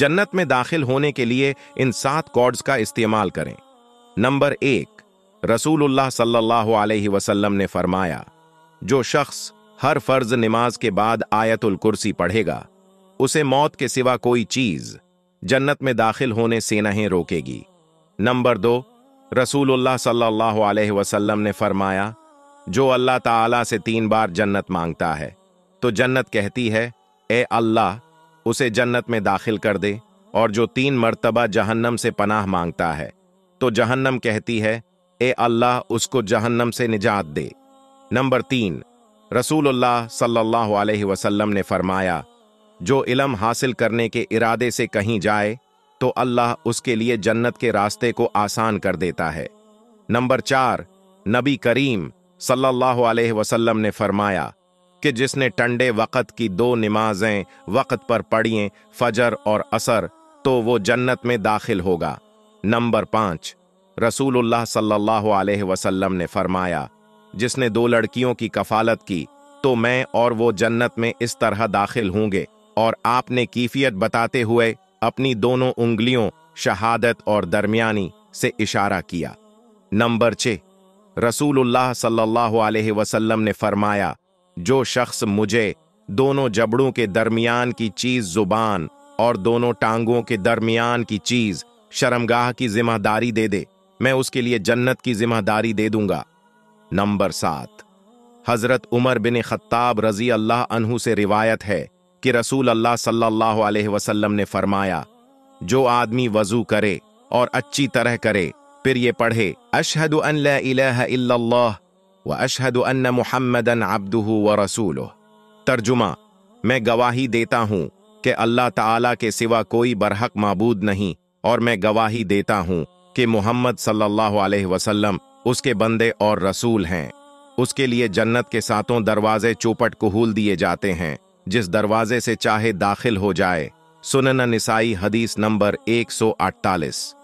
जन्नत में दाखिल होने के लिए इन सात कॉर्ड्स का इस्तेमाल करें नंबर एक रसूलुल्लाह सल्लल्लाहु अलैहि वसल्लम ने फरमाया जो शख्स हर फर्ज नमाज के बाद आयतुल कुर्सी पढ़ेगा उसे मौत के सिवा कोई चीज जन्नत में दाखिल होने से नहीं रोकेगी नंबर दो रसूलुल्लाह सल्लल्लाहु अलैहि वसल्लम ने फरमाया जो अल्लाह ताला से तीन बार जन्नत मांगता है तो जन्नत कहती है ए अल्लाह उसे जन्नत में दाखिल कर दे और जो तीन मर्तबा जहन्नम से पनाह मांगता है तो जहन्नम कहती है ए अल्लाह उसको जहन्नम से निजात दे नंबर तीन रसूलुल्लाह सल्लल्लाहु अलैहि वसल्लम ने फरमाया जो इलम हासिल करने के इरादे से कहीं जाए तो अल्लाह उसके लिए जन्नत के रास्ते को आसान कर देता है नंबर चार नबी करीम सल्लल्लाहु अलैहि वसल्लम ने फरमाया कि जिसने टंडे वक़्त की दो नमाजें वक़्त पर पढ़िए फजर और असर तो वो जन्नत में दाखिल होगा नंबर पाँच रसूलुल्लाह सल्लल्लाहु अलैहि वसल्लम ने फरमाया जिसने दो लड़कियों की कफालत की तो मैं और वो जन्नत में इस तरह दाखिल होंगे और आपने कीफियत बताते हुए अपनी दोनों उंगलियों शहादत और दरमियानी से इशारा किया नंबर छः रसूल सल्लल्लाहु वसल्लम ने फरमाया जो शख्स मुझे दोनों जबड़ों के दरमियान की चीज जुबान और दोनों टांगों के दरमियान की चीज शर्मगाह की जिम्मेदारी दे दे मैं उसके लिए जन्नत की जिम्मेदारी दे दूंगा नंबर सात हजरत उमर बिन खत्ताब रजी अल्लाह अनहु से रिवायत है कि रसूल अल्लाह सल्लल्लाहु अलैहि वसल्लम ने फरमाया जो आदमी वजू करे और अच्छी तरह करे फिर ये पढ़े अशहद अन ला इलाहा इल्लल्लाह वअशहद अन्न मुहम्मदन अब्दू व तर्जुमा मैं गवाही देता हूँ कि अल्लाह ताला के सिवा कोई बरहक मबूद नहीं और मैं गवाही देता हूँ कि मोहम्मद सल्लल्लाहु अलैहि वसल्लम उसके बंदे और रसूल हैं उसके लिए जन्नत के सातों दरवाजे चौपट कुहूल दिए जाते हैं जिस दरवाजे से चाहे दाखिल हो जाए सुनन निसाई हदीस नंबर 148